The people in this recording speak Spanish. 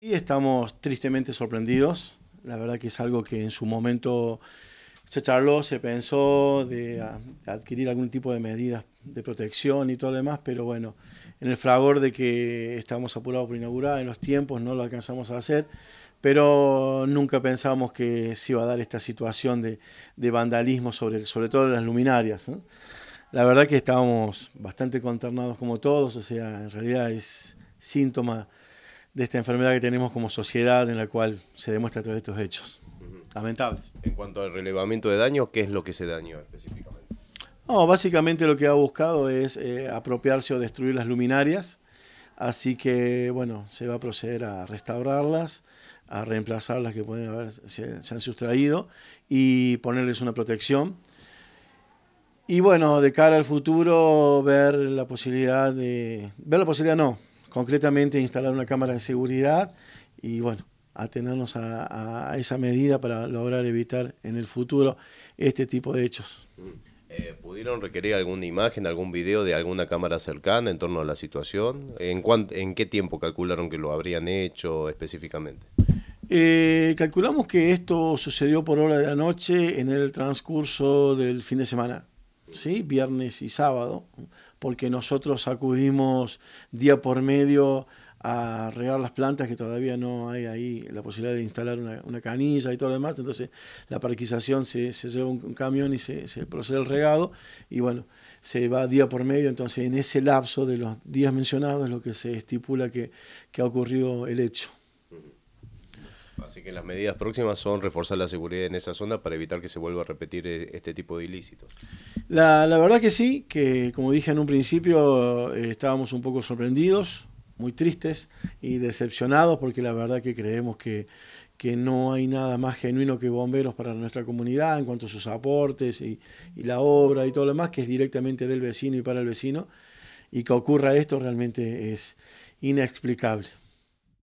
Y estamos tristemente sorprendidos. La verdad que es algo que en su momento se charló, se pensó de adquirir algún tipo de medidas de protección y todo lo demás, pero bueno, en el fragor de que estamos apurados por inaugurar, en los tiempos no lo alcanzamos a hacer, pero nunca pensamos que se iba a dar esta situación de, vandalismo, sobre, sobre todo en las luminarias. La verdad que estábamos bastante conternados como todos, o sea, en realidad es síntoma de esta enfermedad que tenemos como sociedad en la cual se demuestra todos estos hechos. Lamentables. En cuanto al relevamiento de daño, ¿qué es lo que se dañó específicamente? No, básicamente lo que ha buscado es eh, apropiarse o destruir las luminarias, así que bueno, se va a proceder a restaurarlas, a reemplazar las que pueden haber, se han sustraído y ponerles una protección. Y bueno, de cara al futuro, ver la posibilidad de. Ver la posibilidad, no, concretamente instalar una cámara de seguridad y bueno, atenernos a, esa medida para lograr evitar en el futuro este tipo de hechos. Mm. Eh, ¿Pudieron requerir alguna imagen, algún video de alguna cámara cercana en torno a la situación? ¿En, en qué tiempo calcularon que lo habrían hecho específicamente? Eh, calculamos que esto sucedió por hora de la noche en el transcurso del fin de semana. ¿sí? viernes y sábado, porque nosotros acudimos día por medio a regar las plantas que todavía no hay ahí la posibilidad de instalar una, una canilla y todo lo demás, entonces la parquización se, se lleva un, camión y se, procede el regado y bueno, se va día por medio, entonces en ese lapso de los días mencionados es lo que se estipula que ha ocurrido el hecho que las medidas próximas son reforzar la seguridad en esa zona para evitar que se vuelva a repetir eh, este tipo de ilícitos. La, la verdad que sí, que como dije en un principio, eh, estábamos un poco sorprendidos, muy tristes y decepcionados porque la verdad que creemos que, que no hay nada más genuino que bomberos para nuestra comunidad en cuanto a sus aportes y, y la obra y todo lo demás, que es directamente del vecino y para el vecino. Y que ocurra esto realmente es inexplicable.